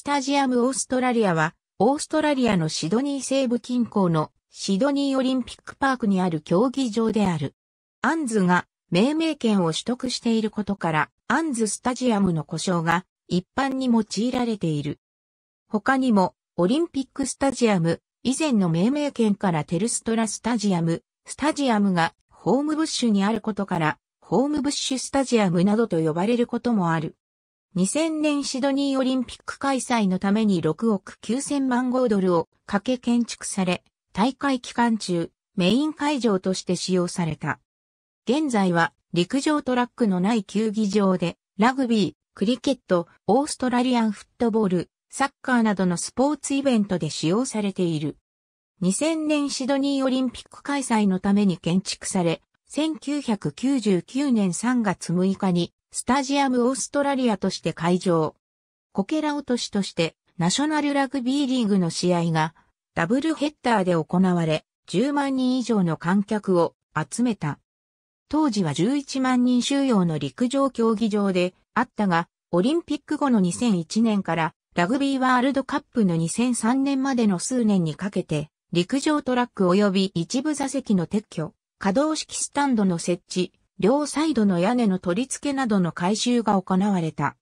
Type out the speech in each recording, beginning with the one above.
スタジアムオーストラリアは、オーストラリアのシドニー西部近郊のシドニーオリンピックパークにある競技場である。アンズが命名権を取得していることから、アンズスタジアムの故障が一般に用いられている。他にも、オリンピックスタジアム、以前の命名権からテルストラスタジアム、スタジアムがホームブッシュにあることから、ホームブッシュスタジアムなどと呼ばれることもある。2000年シドニーオリンピック開催のために6億9000万豪ドルをかけ建築され、大会期間中、メイン会場として使用された。現在は陸上トラックのない球技場で、ラグビー、クリケット、オーストラリアンフットボール、サッカーなどのスポーツイベントで使用されている。2000年シドニーオリンピック開催のために建築され、1999年3月6日にスタジアムオーストラリアとして会場。こけら落としとして、ナショナルラグビーリーグの試合が、ダブルヘッダーで行われ、10万人以上の観客を集めた。当時は11万人収容の陸上競技場であったが、オリンピック後の2001年からラグビーワールドカップの2003年までの数年にかけて、陸上トラック及び一部座席の撤去、可動式スタンドの設置、両サイドの屋根の取り付けなどの改修が行われた。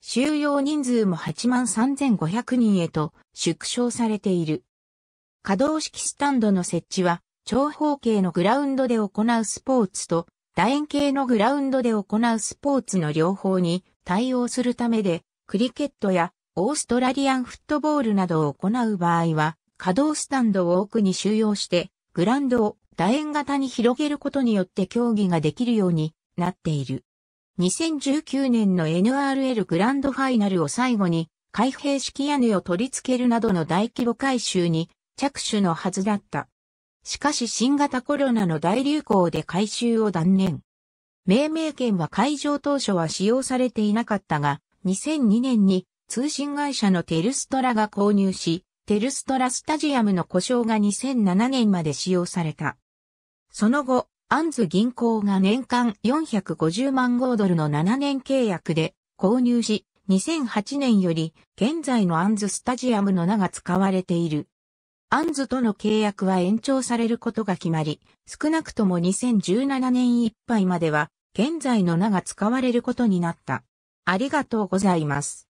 収容人数も8万3500人へと縮小されている。可動式スタンドの設置は、長方形のグラウンドで行うスポーツと、楕円形のグラウンドで行うスポーツの両方に対応するためで、クリケットやオーストラリアンフットボールなどを行う場合は、可動スタンドを奥に収容して、グラウンドを楕円型に広げることによって競技ができるようになっている。2019年の NRL グランドファイナルを最後に開閉式屋根を取り付けるなどの大規模改修に着手のはずだった。しかし新型コロナの大流行で改修を断念。命名権は会場当初は使用されていなかったが、2002年に通信会社のテルストラが購入し、テルストラスタジアムの故障が2007年まで使用された。その後、アンズ銀行が年間450万豪ドルの7年契約で購入し、2008年より現在のアンズスタジアムの名が使われている。アンズとの契約は延長されることが決まり、少なくとも2017年いっぱいまでは現在の名が使われることになった。ありがとうございます。